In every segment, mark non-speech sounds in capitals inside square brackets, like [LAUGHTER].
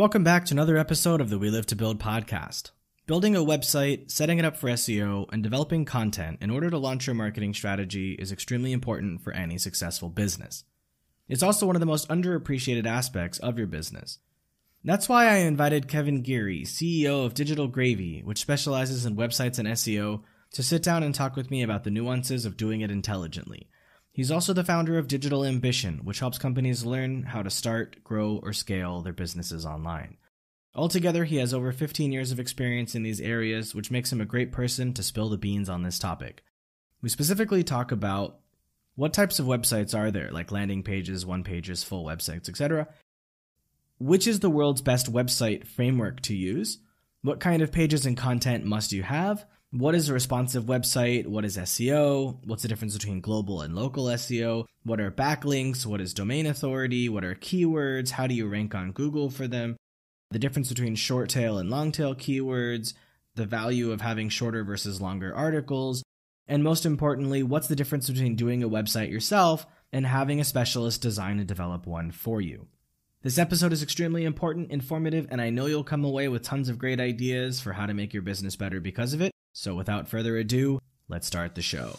Welcome back to another episode of the We Live to Build podcast. Building a website, setting it up for SEO, and developing content in order to launch your marketing strategy is extremely important for any successful business. It's also one of the most underappreciated aspects of your business. That's why I invited Kevin Geary, CEO of Digital Gravy, which specializes in websites and SEO, to sit down and talk with me about the nuances of doing it intelligently. He's also the founder of Digital Ambition, which helps companies learn how to start, grow, or scale their businesses online. Altogether, he has over 15 years of experience in these areas, which makes him a great person to spill the beans on this topic. We specifically talk about what types of websites are there, like landing pages, one pages, full websites, etc. Which is the world's best website framework to use? What kind of pages and content must you have? what is a responsive website? What is SEO? What's the difference between global and local SEO? What are backlinks? What is domain authority? What are keywords? How do you rank on Google for them? The difference between short tail and long tail keywords, the value of having shorter versus longer articles, and most importantly, what's the difference between doing a website yourself and having a specialist design and develop one for you? This episode is extremely important, informative, and I know you'll come away with tons of great ideas for how to make your business better because of it. So without further ado, let's start the show.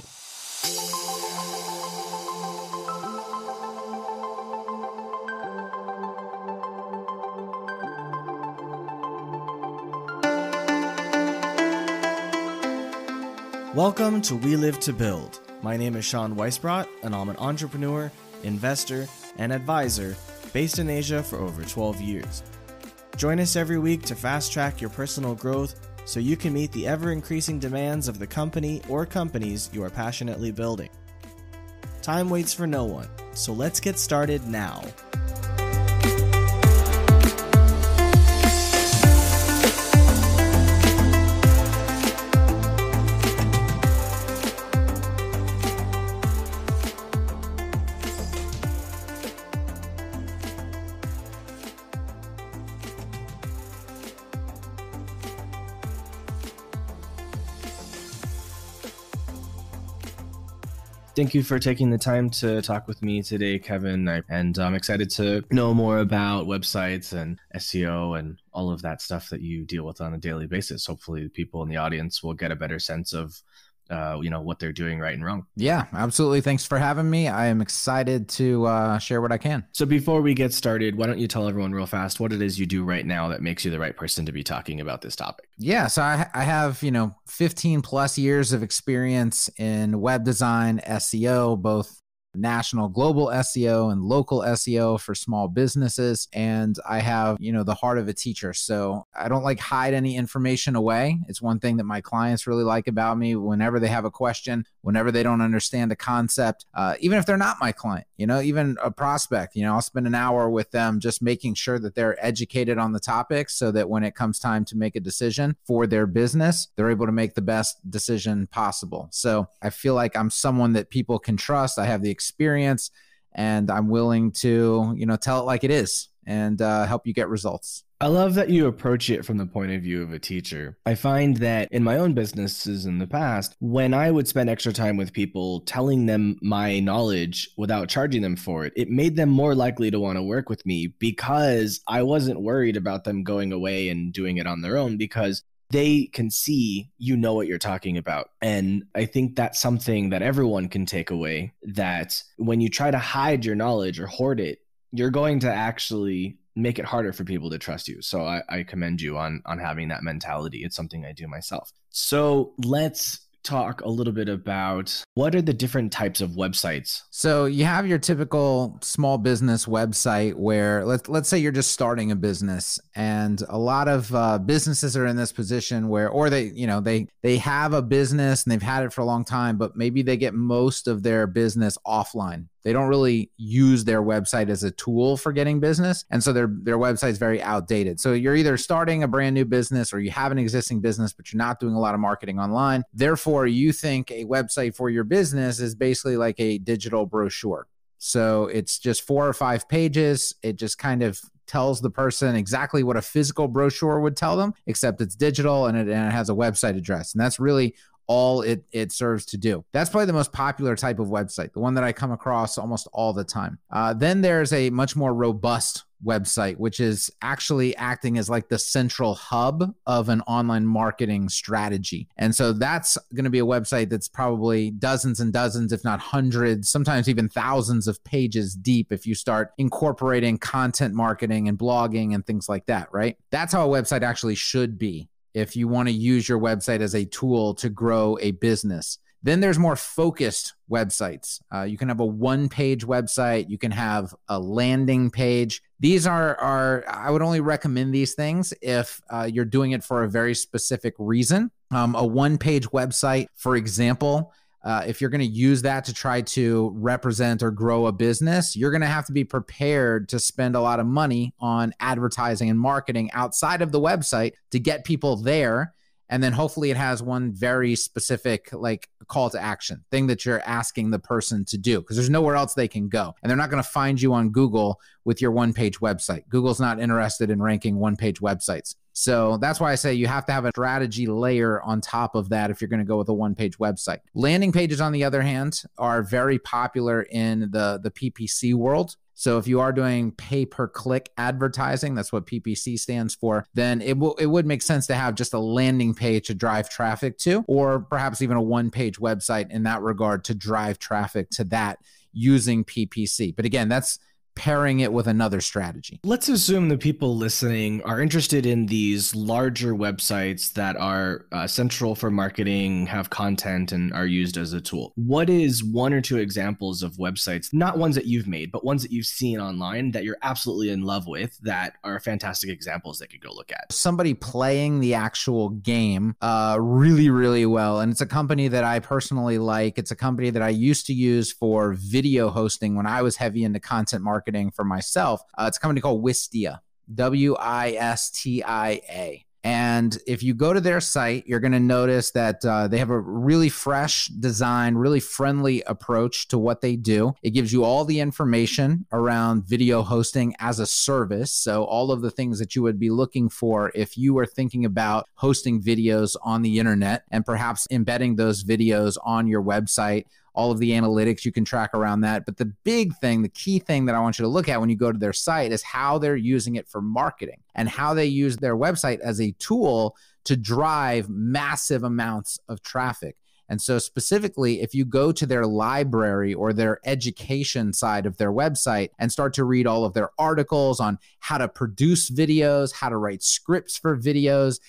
Welcome to We Live to Build. My name is Sean Weisbrot, and I'm an entrepreneur, investor, and advisor based in Asia for over 12 years. Join us every week to fast track your personal growth so you can meet the ever increasing demands of the company or companies you are passionately building. Time waits for no one, so let's get started now. Thank you for taking the time to talk with me today, Kevin. I, and I'm excited to know more about websites and SEO and all of that stuff that you deal with on a daily basis. Hopefully, the people in the audience will get a better sense of uh, you know what they're doing right and wrong. Yeah, absolutely. Thanks for having me. I am excited to uh, share what I can. So before we get started, why don't you tell everyone real fast what it is you do right now that makes you the right person to be talking about this topic? Yeah, so I, I have you know 15 plus years of experience in web design, SEO, both national global SEO and local SEO for small businesses. And I have, you know, the heart of a teacher. So I don't like hide any information away. It's one thing that my clients really like about me. Whenever they have a question, whenever they don't understand a concept, uh, even if they're not my client, you know, even a prospect, you know, I'll spend an hour with them just making sure that they're educated on the topic so that when it comes time to make a decision for their business, they're able to make the best decision possible. So I feel like I'm someone that people can trust. I have the experience and i'm willing to you know tell it like it is and uh, help you get results I love that you approach it from the point of view of a teacher. I find that in my own businesses in the past, when I would spend extra time with people telling them my knowledge without charging them for it, it made them more likely to want to work with me because I wasn't worried about them going away and doing it on their own because they can see you know what you're talking about. And I think that's something that everyone can take away that when you try to hide your knowledge or hoard it, you're going to actually make it harder for people to trust you. So I, I commend you on on having that mentality. It's something I do myself. So let's talk a little bit about what are the different types of websites? So you have your typical small business website where let's let's say you're just starting a business, and a lot of uh, businesses are in this position where, or they you know they they have a business and they've had it for a long time, but maybe they get most of their business offline they don't really use their website as a tool for getting business. And so their, their is very outdated. So you're either starting a brand new business or you have an existing business, but you're not doing a lot of marketing online. Therefore, you think a website for your business is basically like a digital brochure. So it's just four or five pages. It just kind of tells the person exactly what a physical brochure would tell them, except it's digital and it, and it has a website address. And that's really all it, it serves to do. That's probably the most popular type of website, the one that I come across almost all the time. Uh, then there's a much more robust website, which is actually acting as like the central hub of an online marketing strategy. And so that's going to be a website that's probably dozens and dozens, if not hundreds, sometimes even thousands of pages deep if you start incorporating content marketing and blogging and things like that, right? That's how a website actually should be if you want to use your website as a tool to grow a business. Then there's more focused websites. Uh, you can have a one page website, you can have a landing page. These are, are I would only recommend these things if uh, you're doing it for a very specific reason. Um, a one page website, for example, uh, if you're going to use that to try to represent or grow a business, you're going to have to be prepared to spend a lot of money on advertising and marketing outside of the website to get people there. And then hopefully it has one very specific, like call to action thing that you're asking the person to do because there's nowhere else they can go. And they're not going to find you on Google with your one page website. Google's not interested in ranking one page websites. So that's why I say you have to have a strategy layer on top of that if you're going to go with a one page website. Landing pages, on the other hand, are very popular in the, the PPC world. So if you are doing pay per click advertising, that's what PPC stands for, then it will it would make sense to have just a landing page to drive traffic to or perhaps even a one page website in that regard to drive traffic to that using PPC. But again, that's pairing it with another strategy. Let's assume the people listening are interested in these larger websites that are uh, central for marketing, have content, and are used as a tool. What is one or two examples of websites, not ones that you've made, but ones that you've seen online that you're absolutely in love with that are fantastic examples that could go look at? Somebody playing the actual game uh, really, really well. And it's a company that I personally like. It's a company that I used to use for video hosting when I was heavy into content marketing marketing for myself. Uh, it's a company called Wistia, W I S T I A. And if you go to their site, you're going to notice that uh, they have a really fresh design, really friendly approach to what they do. It gives you all the information around video hosting as a service. So, all of the things that you would be looking for if you were thinking about hosting videos on the internet and perhaps embedding those videos on your website all of the analytics you can track around that. But the big thing, the key thing that I want you to look at when you go to their site is how they're using it for marketing and how they use their website as a tool to drive massive amounts of traffic. And so, specifically, if you go to their library or their education side of their website and start to read all of their articles on how to produce videos, how to write scripts for videos.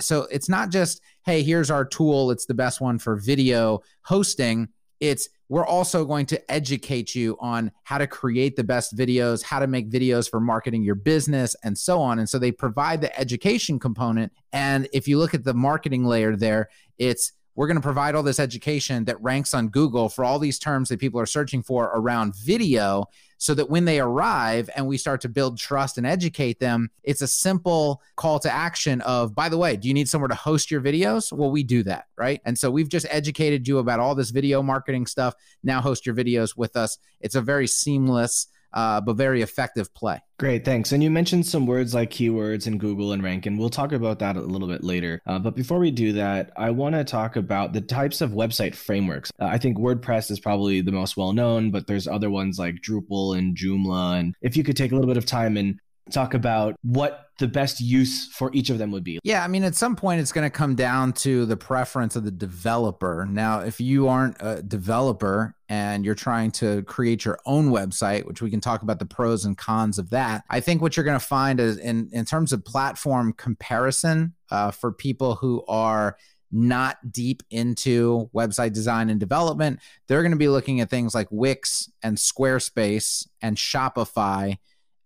So, it's not just, hey, here's our tool, it's the best one for video hosting it's we're also going to educate you on how to create the best videos, how to make videos for marketing your business, and so on. And so they provide the education component. And if you look at the marketing layer there, it's we're going to provide all this education that ranks on Google for all these terms that people are searching for around video so that when they arrive and we start to build trust and educate them, it's a simple call to action of, by the way, do you need somewhere to host your videos? Well, we do that, right? And so we've just educated you about all this video marketing stuff. Now host your videos with us. It's a very seamless uh, but very effective play. Great, thanks. And you mentioned some words like keywords and Google and rank, and we'll talk about that a little bit later. Uh, but before we do that, I want to talk about the types of website frameworks. Uh, I think WordPress is probably the most well known, but there's other ones like Drupal and Joomla. And if you could take a little bit of time and talk about what the best use for each of them would be. Yeah, I mean, at some point, it's going to come down to the preference of the developer. Now, if you aren't a developer and you're trying to create your own website, which we can talk about the pros and cons of that, I think what you're going to find is in, in terms of platform comparison uh, for people who are not deep into website design and development, they're going to be looking at things like Wix and Squarespace and Shopify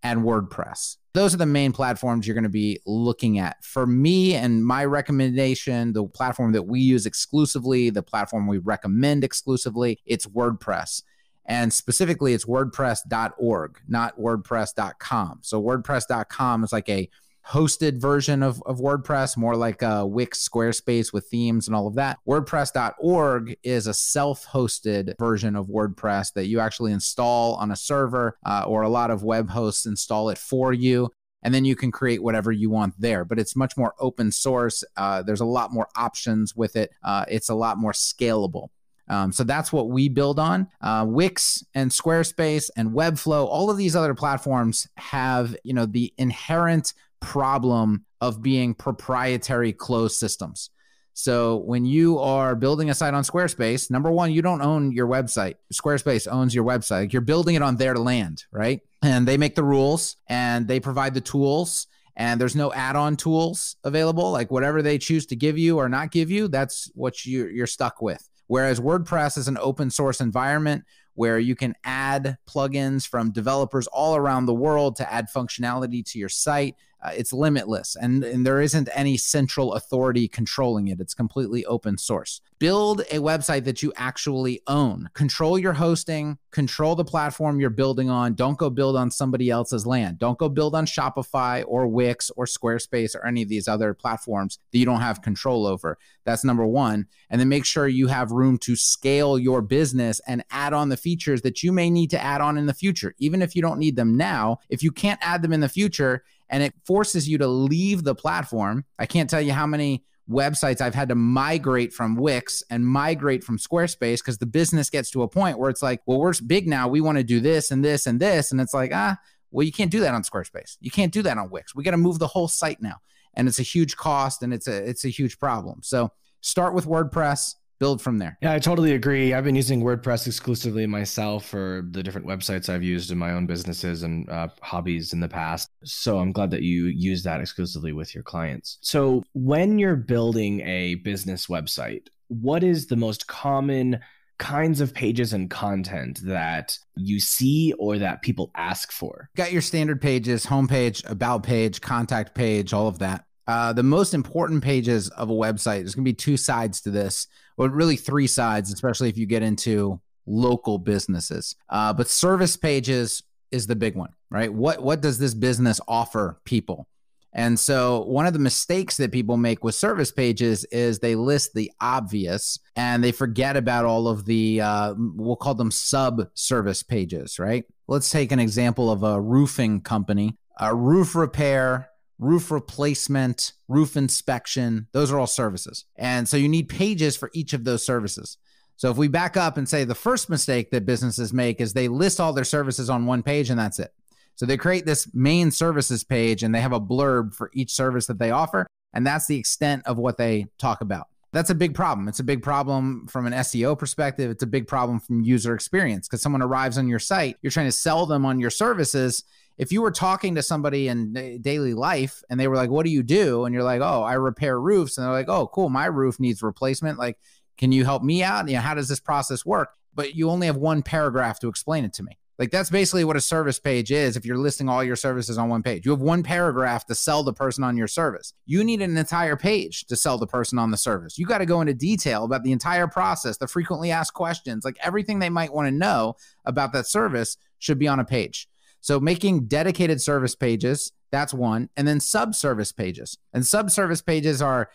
and WordPress. Those are the main platforms you're going to be looking at. For me and my recommendation, the platform that we use exclusively, the platform we recommend exclusively, it's WordPress. And specifically, it's WordPress.org, not WordPress.com. So, WordPress.com is like a hosted version of, of WordPress, more like a Wix, Squarespace with themes and all of that. WordPress.org is a self hosted version of WordPress that you actually install on a server, uh, or a lot of web hosts install it for you and then you can create whatever you want there. But it's much more open source. Uh, there's a lot more options with it. Uh, it's a lot more scalable. Um, so that's what we build on. Uh, Wix and Squarespace and Webflow, all of these other platforms have you know the inherent problem of being proprietary closed systems. So when you are building a site on Squarespace, number one, you don't own your website. Squarespace owns your website. you're building it on their land, right? And they make the rules and they provide the tools and there's no add-on tools available. Like whatever they choose to give you or not give you, that's what you're stuck with. Whereas WordPress is an open source environment where you can add plugins from developers all around the world to add functionality to your site, uh, it's limitless and, and there isn't any central authority controlling it. It's completely open source. Build a website that you actually own. Control your hosting, control the platform you're building on. Don't go build on somebody else's land. Don't go build on Shopify or Wix or Squarespace or any of these other platforms that you don't have control over. That's number one. And then make sure you have room to scale your business and add on the features that you may need to add on in the future. Even if you don't need them now, if you can't add them in the future, and it forces you to leave the platform. I can't tell you how many websites I've had to migrate from Wix and migrate from Squarespace because the business gets to a point where it's like, well, we're big now. We want to do this and this and this. And it's like, ah, well, you can't do that on Squarespace. You can't do that on Wix. We got to move the whole site now. And it's a huge cost and it's a it's a huge problem. So start with WordPress build from there. Yeah, I totally agree. I've been using WordPress exclusively myself for the different websites I've used in my own businesses and uh, hobbies in the past. So I'm glad that you use that exclusively with your clients. So when you're building a business website, what is the most common kinds of pages and content that you see or that people ask for? Got your standard pages, homepage, about page, contact page, all of that. Uh, the most important pages of a website, there's going to be two sides to this, or really three sides, especially if you get into local businesses. Uh, but service pages is the big one, right? What, what does this business offer people? And so, one of the mistakes that people make with service pages is they list the obvious and they forget about all of the, uh, we'll call them sub service pages, right? Let's take an example of a roofing company. A roof repair roof replacement, roof inspection. Those are all services. And so you need pages for each of those services. So if we back up and say the first mistake that businesses make is they list all their services on one page and that's it. So they create this main services page and they have a blurb for each service that they offer. And that's the extent of what they talk about. That's a big problem. It's a big problem from an SEO perspective. It's a big problem from user experience because someone arrives on your site, you're trying to sell them on your services if you were talking to somebody in eh, daily life and they were like, "What do you do?" and you're like, "Oh, I repair roofs," and they're like, "Oh, cool, my roof needs replacement. Like, can you help me out? You know, how does this process work?" But you only have one paragraph to explain it to me. Like that's basically what a service page is. If you're listing all your services on one page, you have one paragraph to sell the person on your service. You need an entire page to sell the person on the service. You got to go into detail about the entire process, the frequently asked questions, like everything they might want to know about that service should be on a page. So making dedicated service pages, that's one. And then sub service pages. And sub service pages are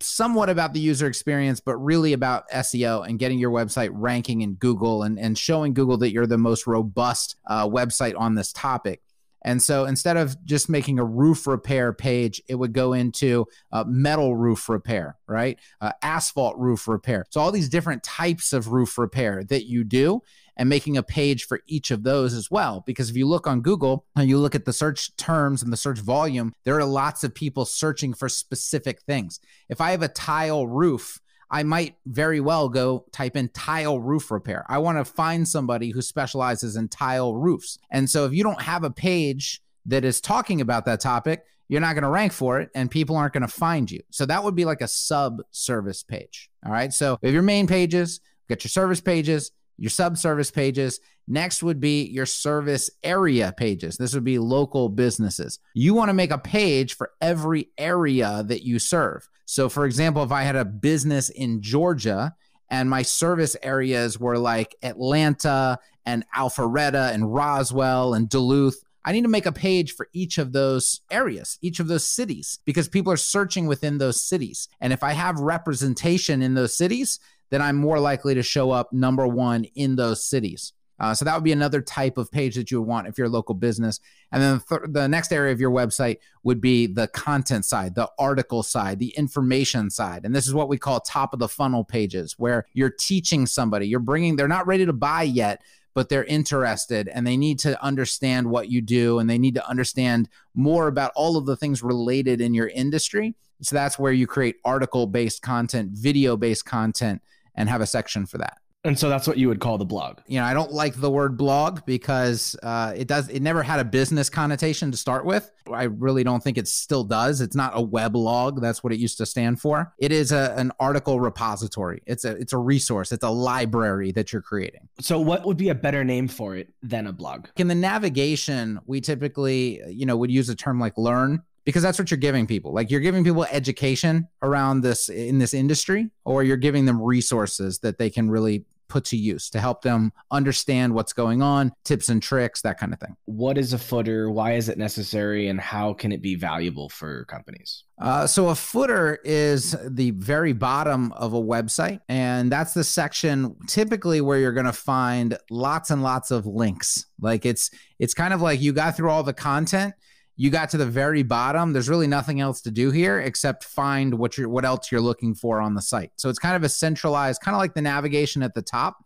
somewhat about the user experience, but really about SEO and getting your website ranking in Google and, and showing Google that you're the most robust uh, website on this topic. And so instead of just making a roof repair page, it would go into uh, metal roof repair, right? Uh, asphalt roof repair. So all these different types of roof repair that you do and making a page for each of those as well. Because if you look on Google and you look at the search terms and the search volume, there are lots of people searching for specific things. If I have a tile roof, I might very well go type in tile roof repair. I want to find somebody who specializes in tile roofs. And so if you don't have a page that is talking about that topic, you're not going to rank for it and people aren't going to find you. So that would be like a sub service page. All right. So if your main pages, get your service pages, your subservice pages. Next would be your service area pages. This would be local businesses. You want to make a page for every area that you serve. So, for example, if I had a business in Georgia and my service areas were like Atlanta and Alpharetta and Roswell and Duluth, I need to make a page for each of those areas, each of those cities, because people are searching within those cities. And if I have representation in those cities, then I'm more likely to show up number one in those cities. Uh, so that would be another type of page that you would want if you're a local business. And then the, th- the next area of your website would be the content side, the article side, the information side. And this is what we call top of the funnel pages, where you're teaching somebody, you're bringing, they're not ready to buy yet, but they're interested and they need to understand what you do and they need to understand more about all of the things related in your industry. So that's where you create article based content, video based content, and have a section for that. And so that's what you would call the blog. You know, I don't like the word blog because uh, it does. It never had a business connotation to start with. I really don't think it still does. It's not a weblog. That's what it used to stand for. It is a, an article repository. It's a it's a resource. It's a library that you're creating. So what would be a better name for it than a blog? In the navigation, we typically you know would use a term like learn because that's what you're giving people. Like you're giving people education around this in this industry, or you're giving them resources that they can really put to use to help them understand what's going on, tips and tricks, that kind of thing. What is a footer? Why is it necessary? And how can it be valuable for companies? Uh, so, a footer is the very bottom of a website. And that's the section typically where you're going to find lots and lots of links. Like it's, it's kind of like you got through all the content you got to the very bottom there's really nothing else to do here except find what you're what else you're looking for on the site so it's kind of a centralized kind of like the navigation at the top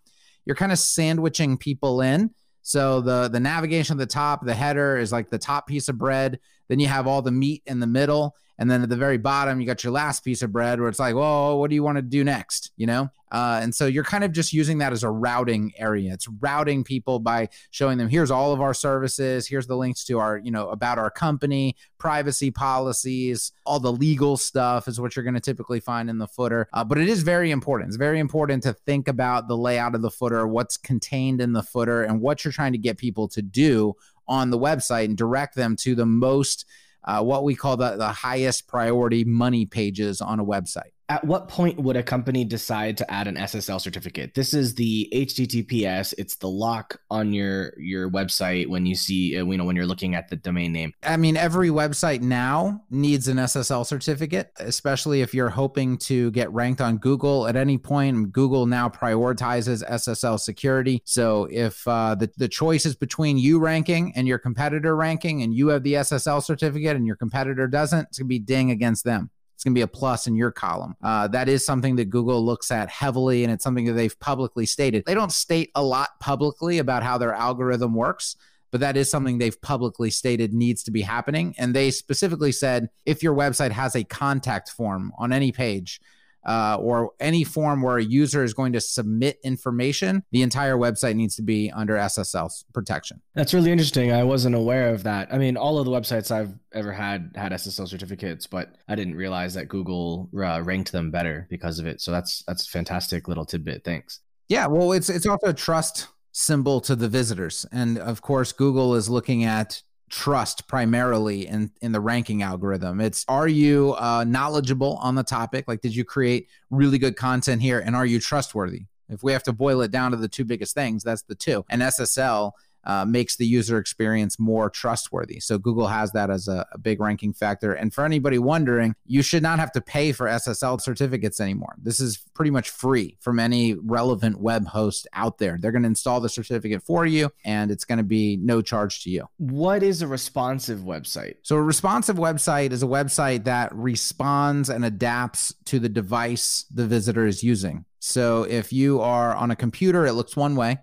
you're kind of sandwiching people in so the the navigation at the top the header is like the top piece of bread then you have all the meat in the middle. And then at the very bottom, you got your last piece of bread where it's like, whoa, what do you want to do next? You know? Uh, and so you're kind of just using that as a routing area. It's routing people by showing them here's all of our services, here's the links to our, you know, about our company, privacy policies, all the legal stuff is what you're going to typically find in the footer. Uh, but it is very important. It's very important to think about the layout of the footer, what's contained in the footer, and what you're trying to get people to do on the website and direct them to the most, uh, what we call the, the highest priority money pages on a website at what point would a company decide to add an SSL certificate? This is the HTTPS. It's the lock on your your website when you see uh, you know when you're looking at the domain name. I mean, every website now needs an SSL certificate, especially if you're hoping to get ranked on Google at any point. Google now prioritizes SSL security. So if uh, the the choice is between you ranking and your competitor ranking, and you have the SSL certificate and your competitor doesn't, it's gonna be ding against them it's going to be a plus in your column. Uh, that is something that Google looks at heavily, and it's something that they've publicly stated. They don't state a lot publicly about how their algorithm works, but that is something they've publicly stated needs to be happening. And they specifically said if your website has a contact form on any page, uh, or any form where a user is going to submit information, the entire website needs to be under SSL protection. That's really interesting. I wasn't aware of that. I mean, all of the websites I've ever had had SSL certificates, but I didn't realize that Google uh, ranked them better because of it. So that's that's fantastic little tidbit. Thanks. Yeah, well, it's it's also a trust symbol to the visitors, and of course, Google is looking at trust primarily in in the ranking algorithm it's are you uh, knowledgeable on the topic like did you create really good content here and are you trustworthy if we have to boil it down to the two biggest things that's the two and ssl uh, makes the user experience more trustworthy. So Google has that as a, a, big ranking factor. And for anybody wondering, you should not have to pay for SSL certificates anymore. This is pretty much free from any relevant web host out there. They're going to install the certificate for you, and it's going to be no charge to you. What is a responsive website? So a responsive website is a website that responds and adapts to the device the visitor is using. So if you are on a computer, it looks one way.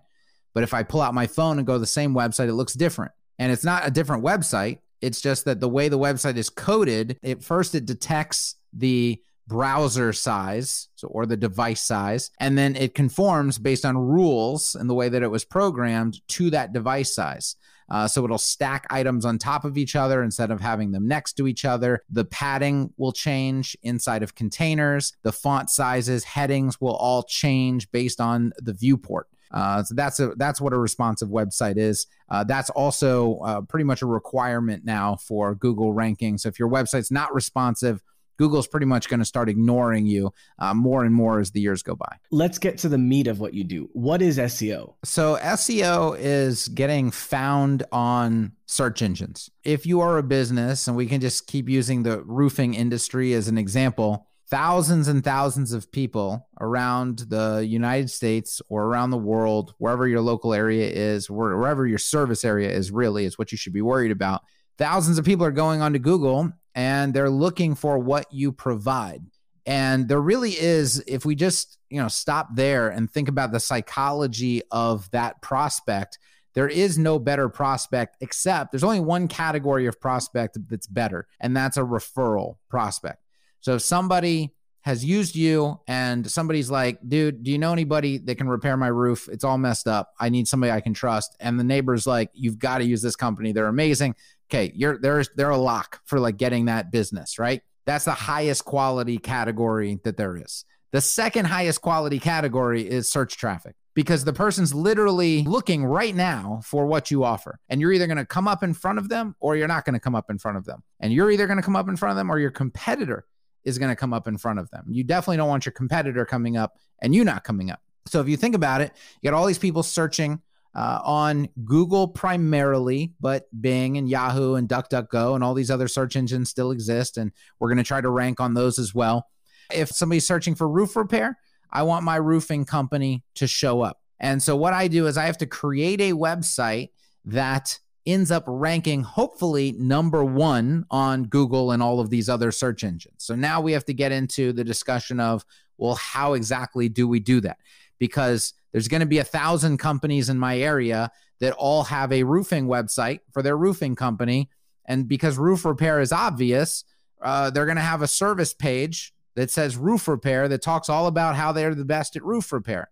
But if I pull out my phone and go to the same website, it looks different. And it's not a different website. It's just that the way the website is coded, it first it detects the browser size so, or the device size and then it conforms based on rules and the way that it was programmed to that device size uh, so it'll stack items on top of each other instead of having them next to each other the padding will change inside of containers the font sizes headings will all change based on the viewport uh, so that's a that's what a responsive website is. Uh, that's also uh, pretty much a requirement now for Google ranking. So if your website's not responsive, Google's pretty much going to start ignoring you uh, more and more as the years go by. Let's get to the meat of what you do. What is SEO? So, SEO is getting found on search engines. If you are a business, and we can just keep using the roofing industry as an example, thousands and thousands of people around the United States or around the world, wherever your local area is, wherever your service area is, really is what you should be worried about. Thousands of people are going onto Google and they're looking for what you provide. And there really is, if we just you know stop there and think about the psychology of that prospect, there is no better prospect except there's only one category of prospect that's better, and that's a referral prospect. So if somebody has used you and somebody's like, dude, do you know anybody that can repair my roof? It's all messed up. I need somebody I can trust. And the neighbor's like, you've got to use this company. They're amazing. Okay, you're there's they're a lock for like getting that business, right? That's the highest quality category that there is. The second highest quality category is search traffic because the person's literally looking right now for what you offer. And you're either going to come up in front of them or you're not going to come up in front of them. And you're either going to come up in front of them or your competitor is going to come up in front of them. You definitely don't want your competitor coming up and you not coming up. So if you think about it, you got all these people searching uh, on Google primarily, but Bing and Yahoo and DuckDuckGo and all these other search engines still exist. And we're going to try to rank on those as well. If somebody's searching for roof repair, I want my roofing company to show up. And so what I do is I have to create a website that ends up ranking hopefully number one on Google and all of these other search engines. So now we have to get into the discussion of, well, how exactly do we do that? Because there's going to be a thousand companies in my area that all have a roofing website for their roofing company. And because roof repair is obvious, uh, they're going to have a service page that says roof repair that talks all about how they're the best at roof repair.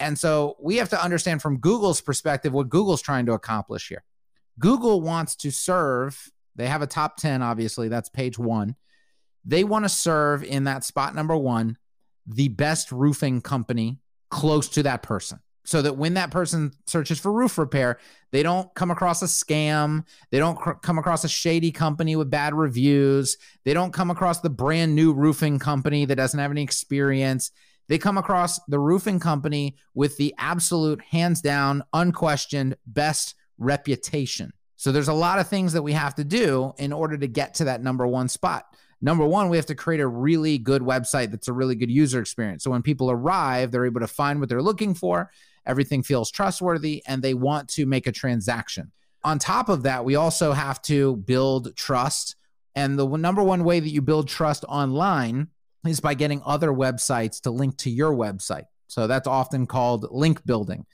And so we have to understand from Google's perspective what Google's trying to accomplish here. Google wants to serve, they have a top 10, obviously, that's page one. They want to serve in that spot number one, the best roofing company close to that person. So that when that person searches for roof repair, they don't come across a scam. They don't cr- come across a shady company with bad reviews. They don't come across the brand new roofing company that doesn't have any experience they come across the roofing company with the absolute hands down unquestioned best reputation. So there's a lot of things that we have to do in order to get to that number one spot. Number one, we have to create a really good website that's a really good user experience. So when people arrive, they're able to find what they're looking for, everything feels trustworthy, and they want to make a transaction. On top of that, we also have to build trust. And the number one way that you build trust online is by getting other websites to link to your website. So that's often called link building.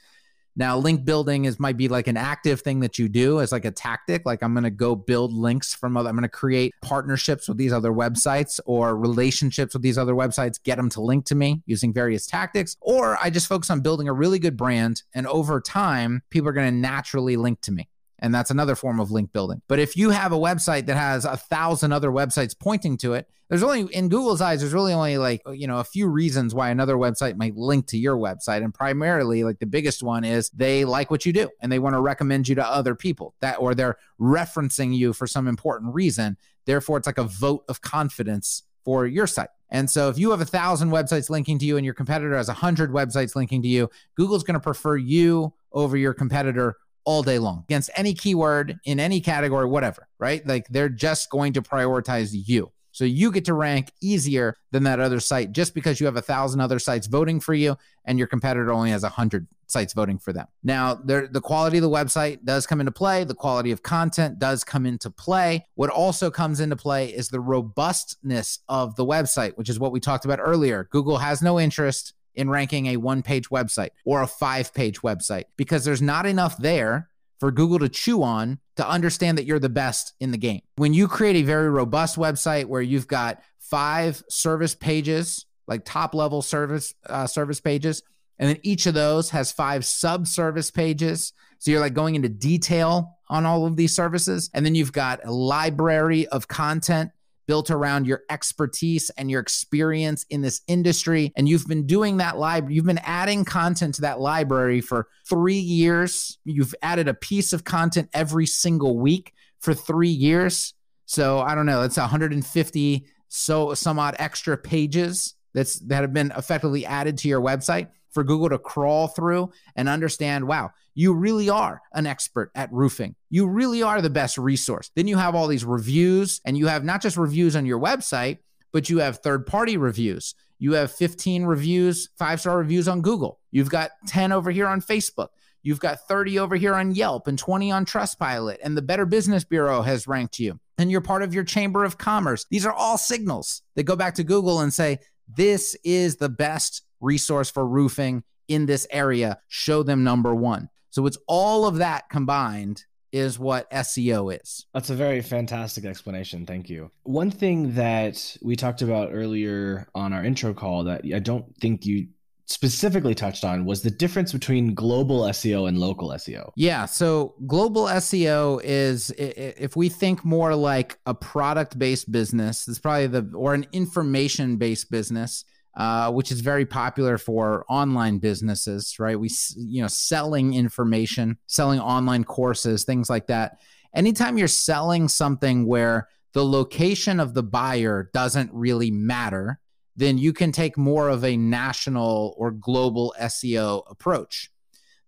Now, link building is might be like an active thing that you do as like a tactic. Like I'm going to go build links from other, I'm going to create partnerships with these other websites or relationships with these other websites, get them to link to me using various tactics. Or I just focus on building a really good brand. And over time, people are going to naturally link to me. And that's another form of link building. But if you have a website that has a thousand other websites pointing to it, there's only in Google's eyes, there's really only like, you know, a few reasons why another website might link to your website. And primarily, like the biggest one is they like what you do and they want to recommend you to other people that, or they're referencing you for some important reason. Therefore, it's like a vote of confidence for your site. And so if you have a thousand websites linking to you and your competitor has a hundred websites linking to you, Google's going to prefer you over your competitor all day long against any keyword in any category, whatever, right? Like they're just going to prioritize you. So you get to rank easier than that other site just because you have a thousand other sites voting for you and your competitor only has a hundred sites voting for them. Now, the quality of the website does come into play. The quality of content does come into play. What also comes into play is the robustness of the website, which is what we talked about earlier. Google has no interest in ranking a one page website or a five page website because there's not enough there for Google to chew on to understand that you're the best in the game. When you create a very robust website where you've got five service pages, like top level service uh, service pages, and then each of those has five sub service pages. So you're like going into detail on all of these services, and then you've got a library of content built around your expertise and your experience in this industry. And you've been doing that library, you've been adding content to that library for three years. You've added a piece of content every single week for three years. So I don't know, It's 150 so some odd extra pages that's that have been effectively added to your website for Google to crawl through and understand, wow, you really are an expert at roofing. You really are the best resource. Then you have all these reviews, and you have not just reviews on your website, but you have third party reviews. You have 15 reviews, five star reviews on Google. You've got 10 over here on Facebook. You've got 30 over here on Yelp and 20 on Trustpilot, and the Better Business Bureau has ranked you. And you're part of your Chamber of Commerce. These are all signals that go back to Google and say, this is the best resource for roofing in this area. Show them number one. So it's all of that combined is what SEO is. That's a very fantastic explanation. Thank you. One thing that we talked about earlier on our intro call that I don't think you specifically touched on was the difference between global SEO and local SEO. Yeah. So, global SEO is if we think more like a product based business, it's probably the, or an information based business uh, which is very popular for online businesses, right? We, you know, selling information, selling online courses, things like that. Anytime you're selling something where the location of the buyer doesn't really matter, then you can take more of a national or global SEO approach.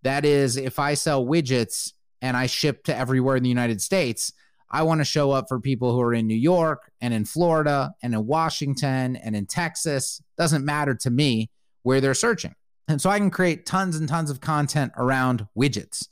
That is, if I sell widgets and I ship to everywhere in the United States, I want to show up for people who are in New York and in Florida and in Washington and in Texas. Doesn't matter to me where they're searching. And so I can create tons and tons of content around widgets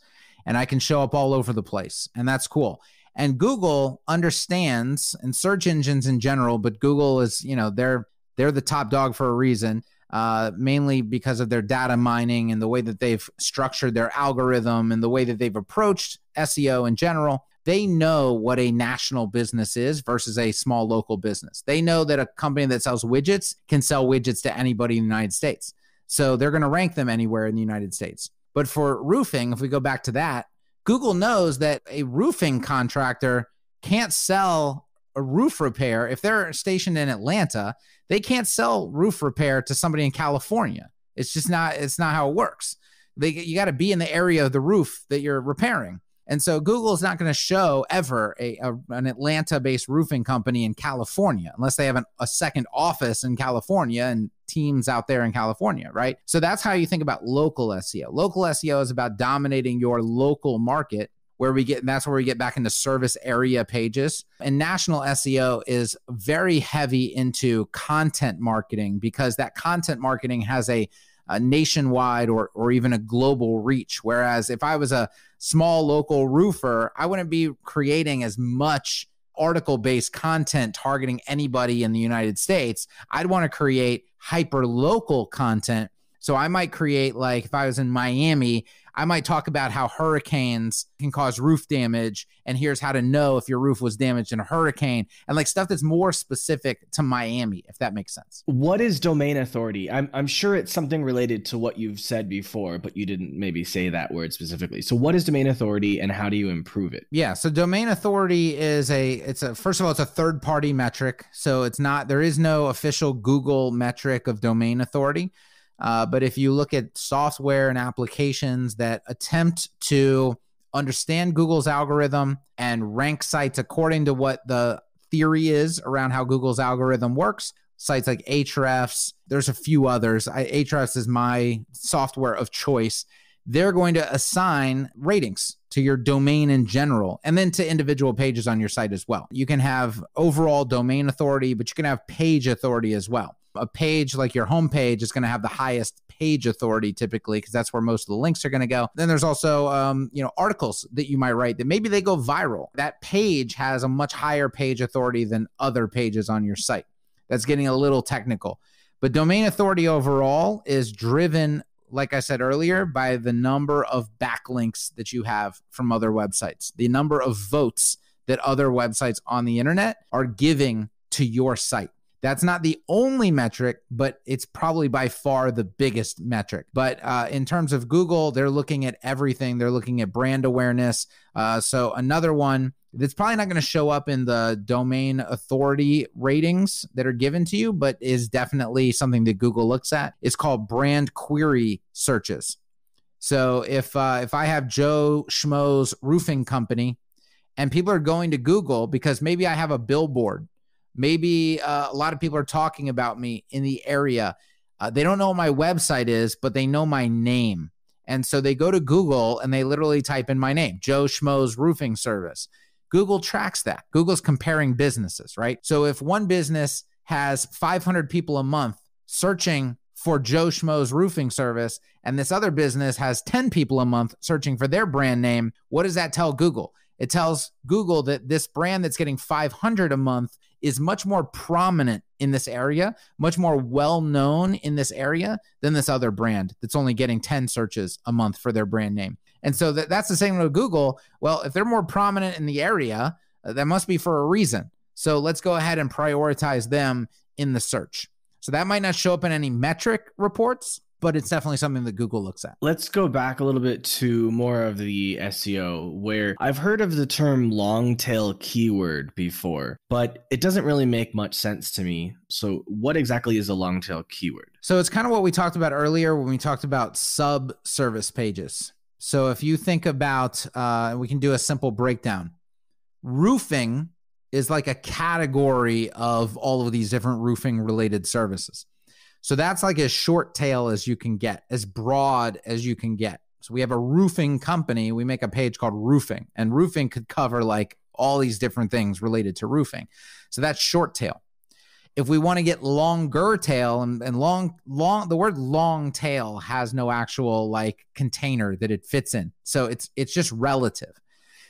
and I can show up all over the place. And that's cool. And Google understands and search engines in general, but Google is, you know, they're they're the top dog for a reason. Uh, mainly because of their data mining and the way that they've structured their algorithm and the way that they've approached SEO in general they know what a national business is versus a small local business. They know that a company that sells widgets can sell widgets to anybody in the United States. So they're going to rank them anywhere in the United States. But for roofing, if we go back to that, Google knows that a roofing contractor can't sell a roof repair if they're stationed in Atlanta, they can't sell roof repair to somebody in California. It's just not it's not how it works. They, you got to be in the area of the roof that you're repairing. And so Google is not going to show ever a, a an Atlanta based roofing company in California unless they have an, a second office in California and teams out there in California, right? So that's how you think about local SEO. Local SEO is about dominating your local market where we get that's where we get back into service area pages and national seo is very heavy into content marketing because that content marketing has a a nationwide or, or even a global reach. Whereas if I was a small local roofer, I wouldn't be creating as much article based content targeting anybody in the United States. I'd want to create hyper local content. So I might create, like, if I was in Miami, I might talk about how hurricanes can cause roof damage, and here's how to know if your roof was damaged in a hurricane, and like stuff that's more specific to Miami, if that makes sense. What is domain authority? I'm, I'm sure it's something related to what you've said before, but you didn't maybe say that word specifically. So, what is domain authority, and how do you improve it? Yeah. So, domain authority is a, it's a, first of all, it's a third party metric. So, it's not, there is no official Google metric of domain authority. Uh, but if you look at software and applications that attempt to understand Google's algorithm and rank sites according to what the theory is around how Google's algorithm works, sites like Ahrefs, there's a few others. I, Ahrefs is my software of choice. They're going to assign ratings to your domain in general and then to individual pages on your site as well. You can have overall domain authority, but you can have page authority as well a page like your homepage is going to have the highest page authority typically because that's where most of the links are going to go. Then there's also um, you know articles that you might write that maybe they go viral. That page has a much higher page authority than other pages on your site. That's getting a little technical. But domain authority overall is driven like I said earlier, by the number of backlinks that you have from other websites, the number of votes that other websites on the internet are giving to your site. That's not the only metric, but it's probably by far the biggest metric. But uh, in terms of Google, they're looking at everything. They're looking at brand awareness. Uh, so another one that's probably not going to show up in the domain authority ratings that are given to you, but is definitely something that Google looks at. It's called brand query searches. So if uh, if I have Joe Schmo's roofing company, and people are going to Google because maybe I have a billboard Maybe uh, a lot of people are talking about me in the area. Uh, they don't know what my website is, but they know my name. And so they go to Google and they literally type in my name, Joe Schmo's Roofing Service. Google tracks that. Google's comparing businesses, right? So if one business has 500 people a month searching for Joe Schmo's roofing service, and this other business has 10 people a month searching for their brand name, what does that tell Google? It tells Google that this brand that's getting 500 a month is much more prominent in this area, much more well known in this area than this other brand that's only getting 10 searches a month for their brand name. And so that, that's the same with Google. Well, if they're more prominent in the area, uh, that must be for a reason. So let's go ahead and prioritize them in the search. So that might not show up in any metric reports, but it's definitely something that Google looks at. Let's go back a little bit to more of the SEO, where I've heard of the term long tail keyword before, but it doesn't really make much sense to me. So, what exactly is a long tail keyword? So, it's kind of what we talked about earlier when we talked about sub service pages. So, if you think about, uh, we can do a simple breakdown. Roofing is like a category of all of these different roofing related services. So that's like as short tail as you can get, as broad as you can get. So we have a roofing company. We make a page called Roofing, and roofing could cover like all these different things related to roofing. So that's short tail. If we want to get longer tail and, and long, long, the word long tail has no actual like container that it fits in. So it's it's just relative.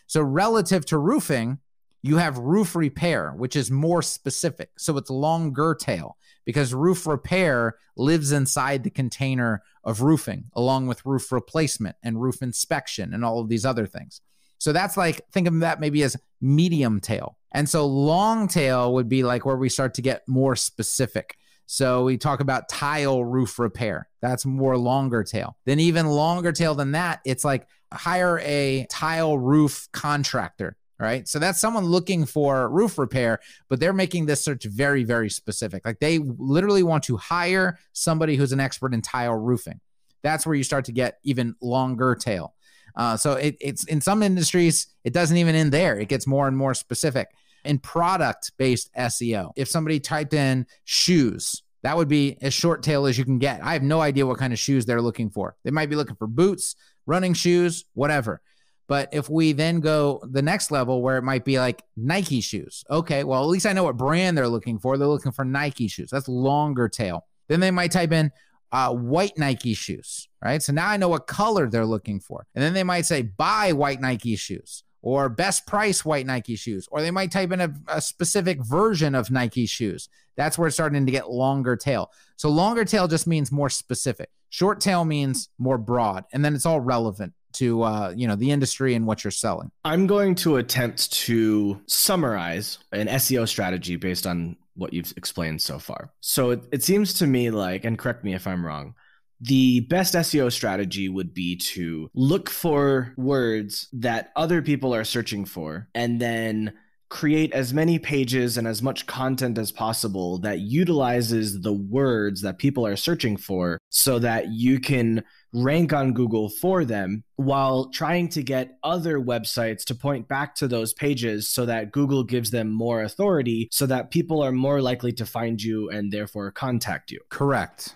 So relative to roofing, you have roof repair, which is more specific. So it's longer tail because roof repair lives inside the container of roofing, along with roof replacement and roof inspection and all of these other things. So that's like, think of that maybe as medium tail. And so long tail would be like where we start to get more specific. So we talk about tile roof repair. That's more longer tail. Then even longer tail than that, it's like hire a tile roof contractor right? So that's someone looking for roof repair, but they're making this search very, very specific. Like they literally want to hire somebody who's an expert in tile roofing. That's where you start to get even longer tail. Uh, so it, it's in some industries, it doesn't even end there. It gets more and more specific. In product based SEO, if somebody typed in shoes, that would be as short tail as you can get. I have no idea what kind of shoes they're looking for. They might be looking for boots, running shoes, whatever. But if we then go the next level where it might be like Nike shoes, okay, well, at least I know what brand they're looking for. They're looking for Nike shoes. That's longer tail. Then they might type in uh, white Nike shoes, right? So now I know what color they're looking for. And then they might say, buy white Nike shoes or best price white Nike shoes, or they might type in a, a, specific version of Nike shoes. That's where it's starting to get longer tail. So longer tail just means more specific. Short tail means more broad, and then it's all relevant to uh, you know the industry and what you're selling? I'm going to attempt to summarize an SEO strategy based on what you've explained so far. So it, it seems to me like, and correct me if I'm wrong, the best SEO strategy would be to look for words that other people are searching for and then create as many pages and as much content as possible that utilizes the words that people are searching for so that you can rank on Google for them while trying to get other websites to point back to those pages so that Google gives them more authority so that people are more likely to find you and therefore contact you. Correct.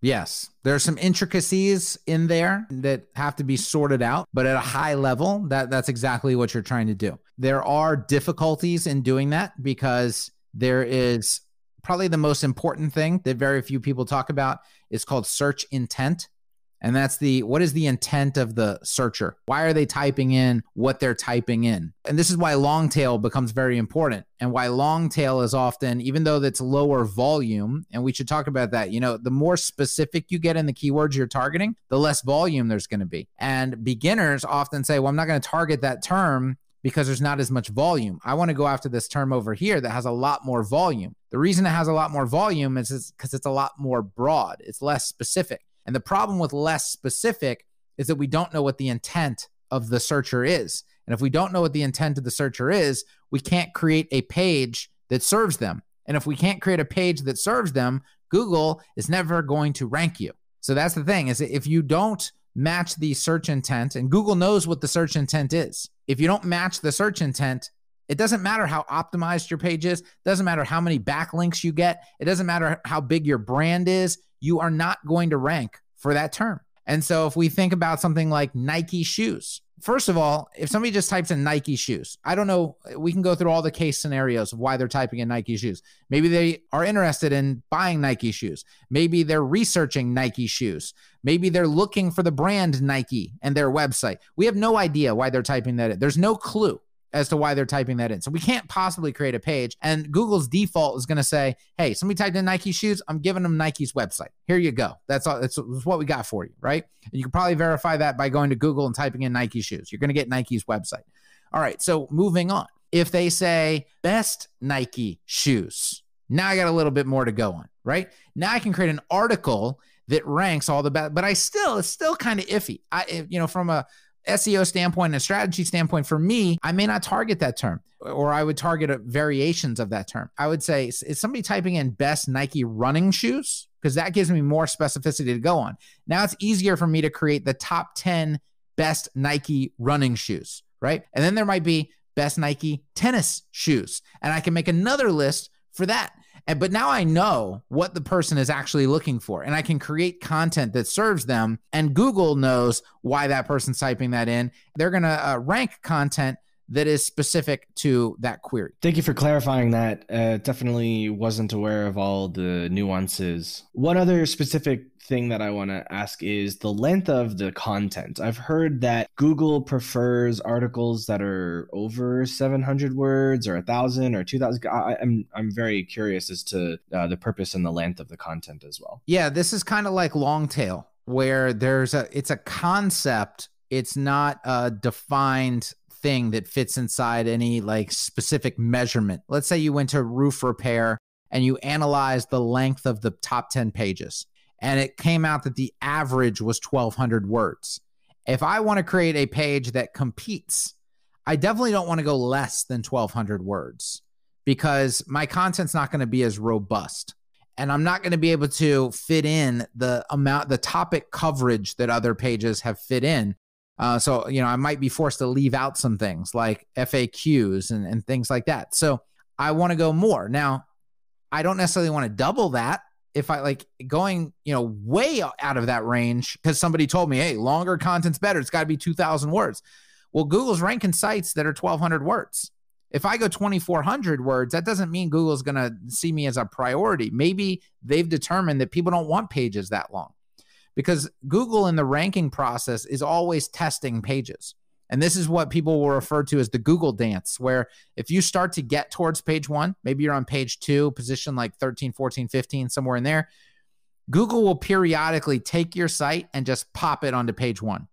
Yes, there are some intricacies in there that have to be sorted out, but at a high level, that that's exactly what you're trying to do. There are difficulties in doing that because there is probably the most important thing that very few people talk about is called search intent. And that's the what is the intent of the searcher? Why are they typing in what they're typing in? And this is why long tail becomes very important and why long tail is often, even though that's lower volume, and we should talk about that. You know, the more specific you get in the keywords you're targeting, the less volume there's going to be. And beginners often say, well, I'm not going to target that term because there's not as much volume. I want to go after this term over here that has a lot more volume. The reason it has a lot more volume is because it's a lot more broad, it's less specific. And the problem with less specific is that we don't know what the intent of the searcher is. And if we don't know what the intent of the searcher is, we can't create a page that serves them. And if we can't create a page that serves them, Google is never going to rank you. So that's the thing is if you don't match the search intent and Google knows what the search intent is. If you don't match the search intent, it doesn't matter how optimized your page is, doesn't matter how many backlinks you get, it doesn't matter how big your brand is, you are not going to rank for that term. And so if we think about something like Nike shoes, first of all, if somebody just types in Nike shoes, I don't know, we can go through all the case scenarios of why they're typing in Nike shoes. Maybe they are interested in buying Nike shoes. Maybe they're researching Nike shoes. Maybe they're looking for the brand Nike and their website. We have no idea why they're typing that in. There's no clue as to why they're typing that in. So we can't possibly create a page. And Google's default is going to say, hey, somebody typed in Nike shoes. I'm giving them Nike's website. Here you go. That's all. That's, that's what we got for you, right? And you can probably verify that by going to Google and typing in Nike shoes. You're going to get Nike's website. All right. So moving on. If they say best Nike shoes, now I got a little bit more to go on, right? Now I can create an article that ranks all the best, but I still, it's still kind of iffy. I, you know, from a, SEO standpoint and a strategy standpoint, for me, I may not target that term or I would target variations of that term. I would say, is somebody typing in best Nike running shoes? Because that gives me more specificity to go on. Now it's easier for me to create the top 10 best Nike running shoes, right? And then there might be best Nike tennis shoes. And I can make another list for that. And but now I know what the person is actually looking for and I can create content that serves them and Google knows why that person's typing that in. They're going to uh, rank content that is specific to that query. Thank you for clarifying that. Uh, definitely wasn't aware of all the nuances. One other specific thing that I want to ask is the length of the content. I've heard that Google prefers articles that are over 700 words or 1,000 or 2,000. I'm, I'm very curious as to uh, the purpose and the length of the content as well. Yeah, this is kind of like long tail where there's a it's a concept it's not a uh, defined thing that fits inside any like specific measurement. Let's say you went to roof repair and you analyzed the length of the top 10 pages and it came out that the average was 1200 words. If I want to create a page that competes, I definitely don't want to go less than 1200 words because my content's not going to be as robust and I'm not going to be able to fit in the amount, the topic coverage that other pages have fit in uh, so, you know, I might be forced to leave out some things like FAQs and, and things like that. So I want to go more. Now, I don't necessarily want to double that. If I like going, you know, way out of that range, because somebody told me, hey, longer content's better. It's got to be 2,000 words. Well, Google's ranking sites that are 1,200 words. If I go 2,400 words, that doesn't mean Google's going to see me as a priority. Maybe they've determined that people don't want pages that long because Google in the ranking process is always testing pages. And this is what people will refer to as the Google dance, where if you start to get towards page one, maybe you're on page two, position like 13, 14, 15, somewhere in there, Google will periodically take your site and just pop it onto page one,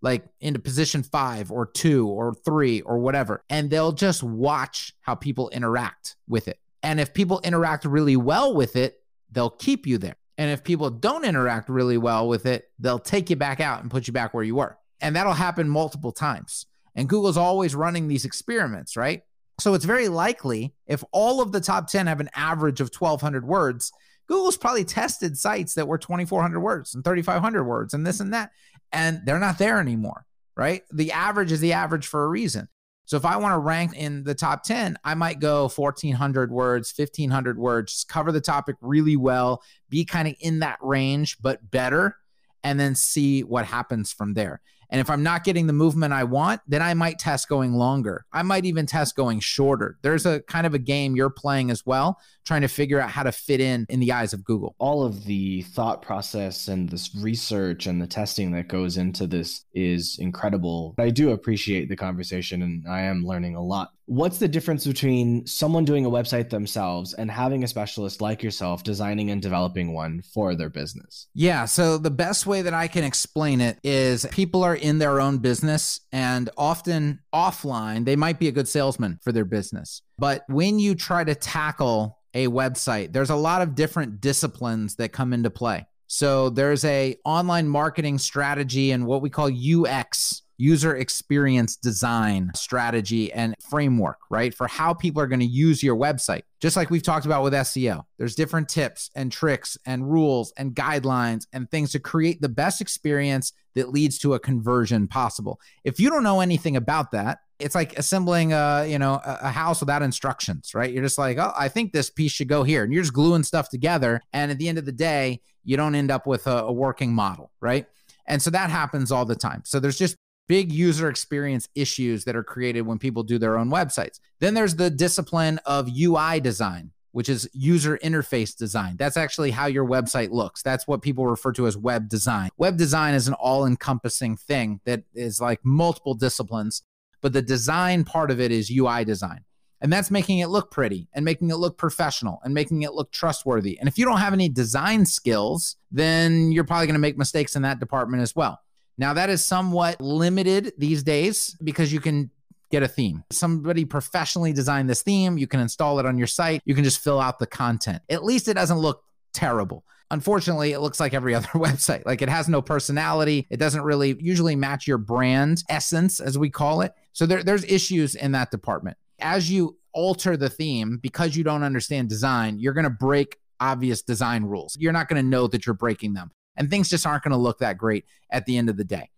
like into position five or two or three or whatever. And they'll just watch how people interact with it. And if people interact really well with it, they'll keep you there. And if people don't interact really well with it, they'll take you back out and put you back where you were. And that'll happen multiple times. And Google's always running these experiments, right? So it's very likely if all of the top 10 have an average of 1,200 words, Google's probably tested sites that were 2,400 words and 3,500 words and this and that. And they're not there anymore, right? The average is the average for a reason. So if I want to rank in the top 10, I might go 1400 words, 1500 words, just cover the topic really well, be kind of in that range, but better, and then see what happens from there. And if I'm not getting the movement I want, then I might test going longer. I might even test going shorter. There's a kind of a game you're playing as well trying to figure out how to fit in in the eyes of Google. All of the thought process and this research and the testing that goes into this is incredible. I do appreciate the conversation and I am learning a lot. What's the difference between someone doing a website themselves and having a specialist like yourself designing and developing one for their business? Yeah, so the best way that I can explain it is people are in their own business and often offline, they might be a good salesman for their business. But when you try to tackle a website. There's a lot of different disciplines that come into play. So there's a online marketing strategy and what we call UX, user experience design strategy and framework, right? For how people are going to use your website. Just like we've talked about with SEO, there's different tips and tricks and rules and guidelines and things to create the best experience that leads to a conversion possible. If you don't know anything about that, it's like assembling a you know a, house without instructions right you're just like oh i think this piece should go here and you're just gluing stuff together and at the end of the day you don't end up with a, a working model right and so that happens all the time so there's just big user experience issues that are created when people do their own websites then there's the discipline of ui design which is user interface design. That's actually how your website looks. That's what people refer to as web design. Web design is an all encompassing thing that is like multiple disciplines but the design part of it is UI design. And that's making it look pretty and making it look professional and making it look trustworthy. And if you don't have any design skills, then you're probably going to make mistakes in that department as well. Now, that is somewhat limited these days because you can get a theme. Somebody professionally designed this theme. You can install it on your site. You can just fill out the content. At least it doesn't look terrible unfortunately, it looks like every [LAUGHS] other website. Like it has no personality. It doesn't really usually match your brand essence, as we call it. So there, there's issues in that department. As you alter the theme because you don't understand design, you're going to break obvious design rules. You're not going to know that you're breaking them. And things just aren't going to look that great at the end of the day.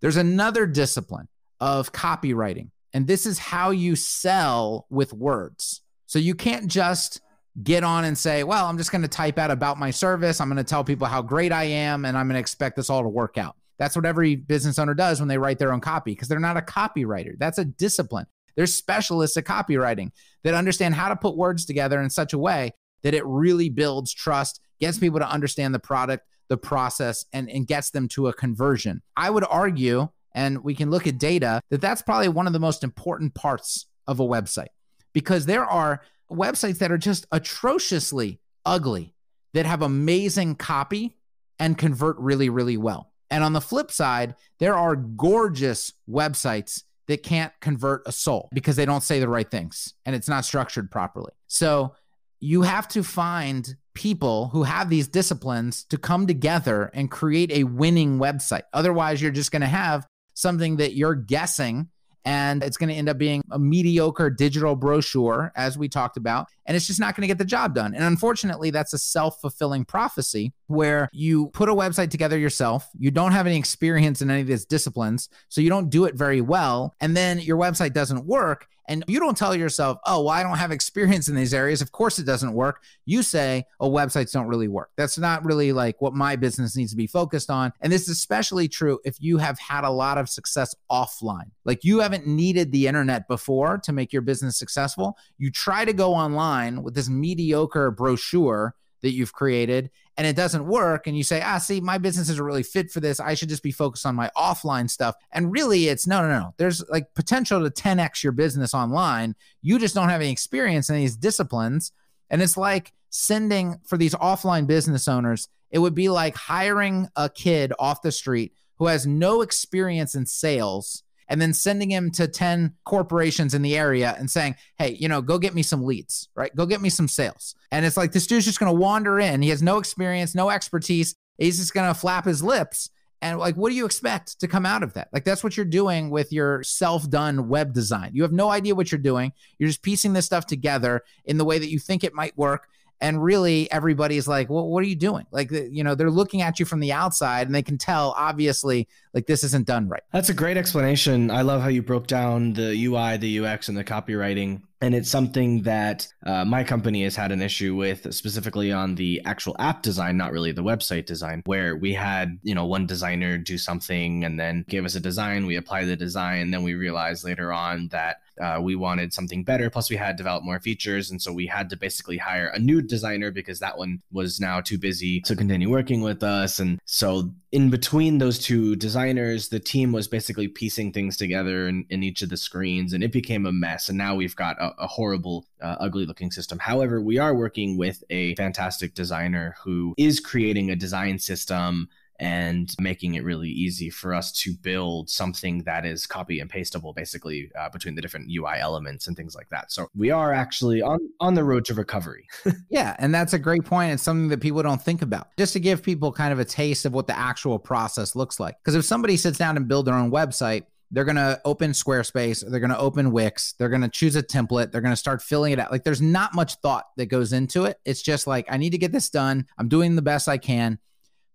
There's another discipline of copywriting, and this is how you sell with words. So you can't just get on and say, well, I'm just going to type out about my service. I'm going to tell people how great I am, and I'm going to expect this all to work out. That's what every business owner does when they write their own copy because they're not a copywriter. That's a discipline. They're specialists at copywriting that understand how to put words together in such a way that it really builds trust, gets people to understand the product, the process, and, and gets them to a conversion. I would argue, and we can look at data, that that's probably one of the most important parts of a website because there are websites that are just atrociously ugly that have amazing copy and convert really, really well. And on the flip side, there are gorgeous websites that can't convert a soul because they don't say the right things and it's not structured properly. So you have to find people who have these disciplines to come together and create a winning website. Otherwise, you're just going to have something that you're guessing and it's going to end up being a mediocre digital brochure, as we talked about and it's just not going to get the job done. And unfortunately, that's a self fulfilling prophecy where you put a website together yourself, you don't have any experience in any of these disciplines, so you don't do it very well, and then your website doesn't work. And you don't tell yourself, oh, well, I don't have experience in these areas. Of course it doesn't work. You say, oh, websites don't really work. That's not really like what my business needs to be focused on. And this is especially true if you have had a lot of success offline. Like you haven't needed the internet before to make your business successful. You try to go online online with this mediocre brochure that you've created and it doesn't work and you say ah see my business isn't really fit for this i should just be focused on my offline stuff and really it's no no no there's like potential to 10x your business online you just don't have any experience in these disciplines and it's like sending for these offline business owners it would be like hiring a kid off the street who has no experience in sales and then sending him to 10 corporations in the area and saying, hey, you know, go get me some leads, right? Go get me some sales. And it's like this dude's just going to wander in. He has no experience, no expertise. He's just going to flap his lips. And like, what do you expect to come out of that? Like, that's what you're doing with your self done web design. You have no idea what you're doing. You're just piecing this stuff together in the way that you think it might work and really everybody's like well, what are you doing like you know they're looking at you from the outside and they can tell obviously like this isn't done right that's a great explanation i love how you broke down the ui the ux and the copywriting and it's something that uh, my company has had an issue with specifically on the actual app design not really the website design where we had you know one designer do something and then gave us a design we apply the design then we realized later on that uh, we wanted something better. Plus, we had developed more features, and so we had to basically hire a new designer because that one was now too busy to continue working with us. And so, in between those two designers, the team was basically piecing things together in, in each of the screens, and it became a mess. And now we've got a, a horrible, uh, ugly looking system. However, we are working with a fantastic designer who is creating a design system and making it really easy for us to build something that is copy and pastable basically uh, between the different UI elements and things like that. So we are actually on on the road to recovery. [LAUGHS] yeah, and that's a great point. It's something that people don't think about. Just to give people kind of a taste of what the actual process looks like. Because if somebody sits down and build their own website, they're going to open Squarespace, they're going to open Wix, they're going to choose a template, they're going to start filling it out. Like there's not much thought that goes into it. It's just like I need to get this done. I'm doing the best I can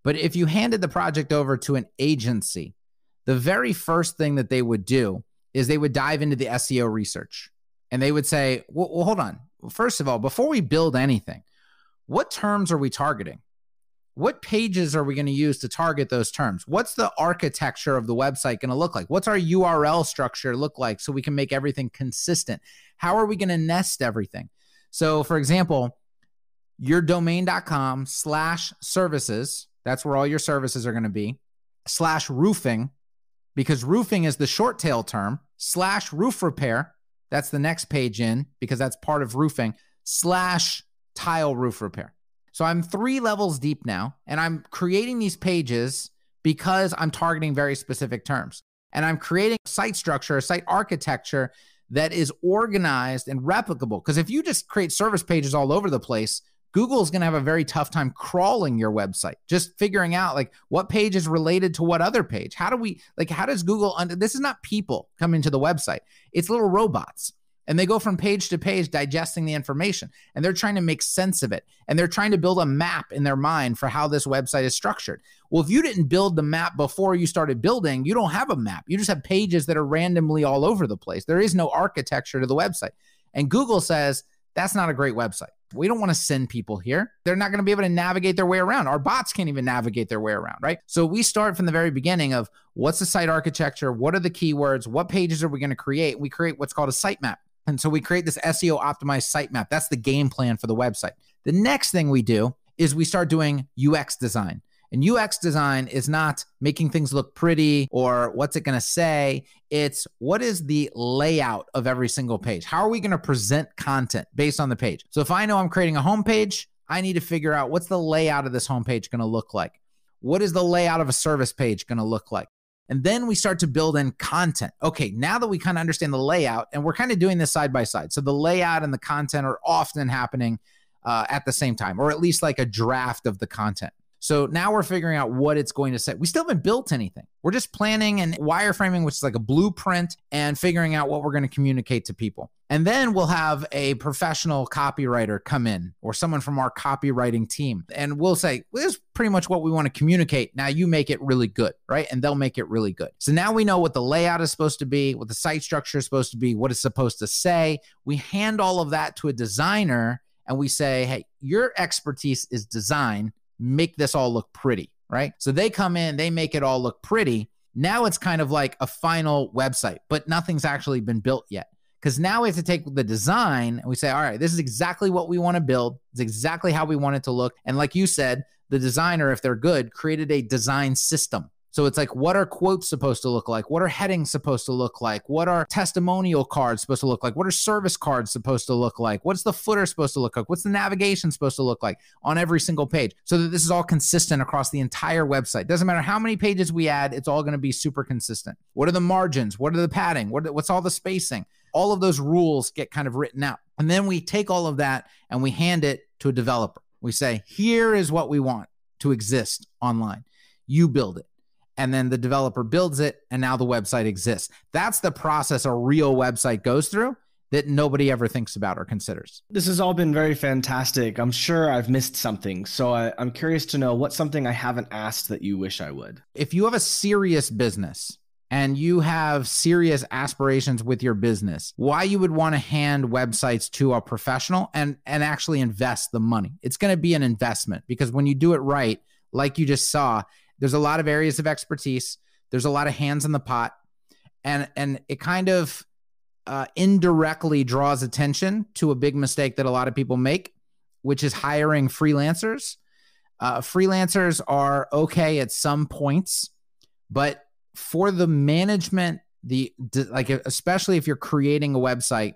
but if you handed the project over to an agency, the very first thing that they would do is they would dive into the SEO research and they would say, well, well hold on. First of all, before we build anything, what terms are we targeting? What pages are we going to use to target those terms? What's the architecture of the website going to look like? What's our URL structure look like so we can make everything consistent? How are we going to nest everything? So, for example, your domain.com slash services that's where all your services are going to be. Slash roofing, because roofing is the short tail term. Slash roof repair. That's the next page in because that's part of roofing. Slash tile roof repair. So I'm three levels deep now, and I'm creating these pages because I'm targeting very specific terms. And I'm creating site structure, site architecture that is organized and replicable. Because if you just create service pages all over the place, Google is going to have a very tough time crawling your website, just figuring out like what page is related to what other page. How do we, like, how does Google, under, this is not people coming to the website, it's little robots. And they go from page to page digesting the information and they're trying to make sense of it. And they're trying to build a map in their mind for how this website is structured. Well, if you didn't build the map before you started building, you don't have a map. You just have pages that are randomly all over the place. There is no architecture to the website. And Google says, that's not a great website. We don't want to send people here. They're not going to be able to navigate their way around. Our bots can't even navigate their way around, right? So we start from the very beginning of what's the site architecture? What are the keywords? What pages are we going to create? We create what's called a sitemap. And so we create this SEO optimized sitemap. That's the game plan for the website. The next thing we do is we start doing UX design. And UX design is not making things look pretty or what's it going to say. It's what is the layout of every single page? How are we going to present content based on the page? So if I know I'm creating a homepage, I need to figure out what's the layout of this homepage going to look like? What is the layout of a service page going to look like? And then we start to build in content. Okay, now that we kind of understand the layout, and we're kind of doing this side by side. So the layout and the content are often happening uh, at the same time, or at least like a draft of the content. So now we're figuring out what it's going to say. We still haven't built anything. We're just planning and wireframing, which is like a blueprint, and figuring out what we're going to communicate to people. And then we'll have a professional copywriter come in or someone from our copywriting team. And we'll say, well, this is pretty much what we want to communicate. Now you make it really good, right? And they'll make it really good. So now we know what the layout is supposed to be, what the site structure is supposed to be, what it's supposed to say. We hand all of that to a designer and we say, hey, your expertise is design make this all look pretty, right? So they come in, they make it all look pretty. Now it's kind of like a final website, but nothing's actually been built yet. Because now we have to take the design and we say, all right, this is exactly what we want to build. It's exactly how we want it to look. And like you said, the designer, if they're good, created a design system so it's like, what are quotes supposed to look like? What are headings supposed to look like? What are testimonial cards supposed to look like? What are service cards supposed to look like? What's the footer supposed to look like? What's the navigation supposed to look like on every single page so that this is all consistent across the entire website? Doesn't matter how many pages we add, it's all going to be super consistent. What are the margins? What are the padding? What, what's all the spacing? All of those rules get kind of written out. And then we take all of that and we hand it to a developer. We say, here is what we want to exist online. You build it and then the developer builds it and now the website exists. That's the process a real website goes through that nobody ever thinks about or considers. This has all been very fantastic. I'm sure I've missed something. So I, am curious to know what's something I haven't asked that you wish I would. If you have a serious business, and you have serious aspirations with your business, why you would want to hand websites to a professional and and actually invest the money. It's going to be an investment because when you do it right, like you just saw, there's a lot of areas of expertise. There's a lot of hands in the pot, and and it kind of uh, indirectly draws attention to a big mistake that a lot of people make, which is hiring freelancers. Uh, freelancers are okay at some points, but for the management, the like especially if you're creating a website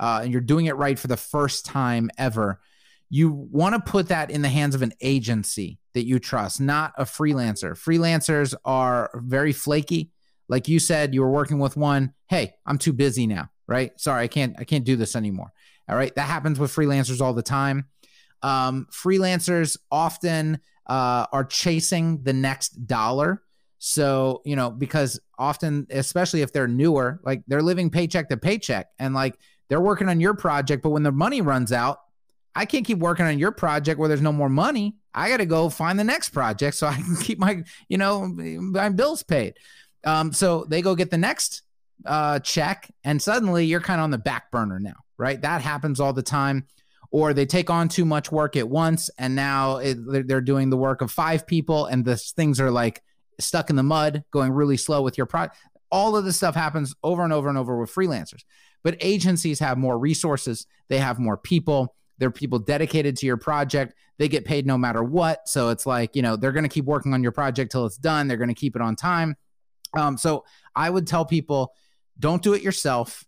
uh, and you're doing it right for the first time ever, you want to put that in the hands of an agency that you trust, not a freelancer. Freelancers are very flaky. Like you said, you were working with one. Hey, I'm too busy now, right? Sorry, I can't I can't do this anymore. All right, that happens with freelancers all the time. Um, freelancers often uh, are chasing the next dollar. So, you know, because often, especially if they're newer, like they're living paycheck to paycheck and like they're working on your project, but when the money runs out, I can't keep working on your project where there's no more money. I got to go find the next project so [LAUGHS] I can keep my, you know, my bills paid. Um, so they go get the next uh, check, and suddenly you're kind of on the back burner now, right? That happens all the time. Or they take on too much work at once, and now it, they're doing the work of five people, and the things are like stuck in the mud, going really slow with your project. All of this stuff happens over and over and over with freelancers. But agencies have more resources, they have more people they're people dedicated to your project. They get paid no matter what. So it's like, you know, they're going to keep working on your project till it's done. They're going to keep it on time. Um, so I would tell people don't do it yourself.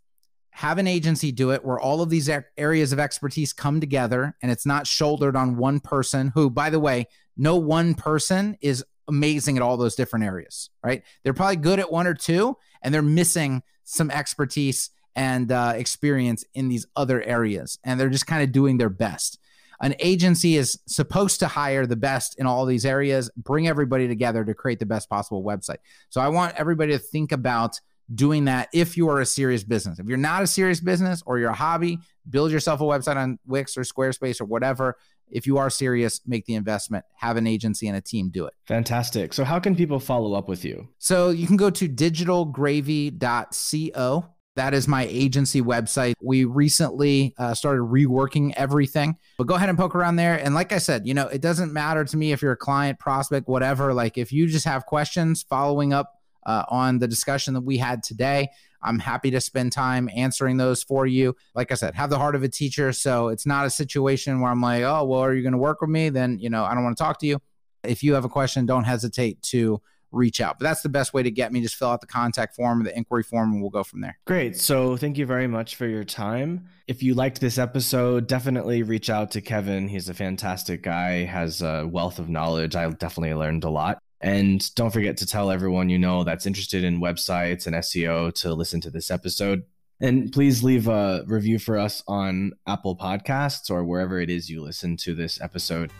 Have an agency do it where all of these areas of expertise come together and it's not shouldered on one person who, by the way, no one person is amazing at all those different areas, right? They're probably good at one or two and they're missing some expertise and uh, experience in these other areas. And they're just kind of doing their best. An agency is supposed to hire the best in all these areas, bring everybody together to create the best possible website. So I want everybody to think about doing that if you are a serious business. If you're not a serious business or you're a hobby, build yourself a website on Wix or Squarespace or whatever. If you are serious, make the investment, have an agency and a team do it. Fantastic. So, how can people follow up with you? So, you can go to digitalgravy.co that is my agency website. We recently uh, started reworking everything, but go ahead and poke around there. And like I said, you know, it doesn't matter to me if you're a client, prospect, whatever. Like if you just have questions following up uh, on the discussion that we had today, I'm happy to spend time answering those for you. Like I said, have the heart of a teacher. So it's not a situation where I'm like, oh, well, are you going to work with me? Then, you know, I don't want to talk to you. If you have a question, don't hesitate to reach out. But that's the best way to get me. Just fill out the contact form, the inquiry form, and we'll go from there. Great. So thank you very much for your time. If you liked this episode, definitely reach out to Kevin. He's a fantastic guy, has a wealth of knowledge. I definitely learned a lot. And don't forget to tell everyone you know that's interested in websites and SEO to listen to this episode. And please leave a review for us on Apple Podcasts or wherever it is you listen to this episode.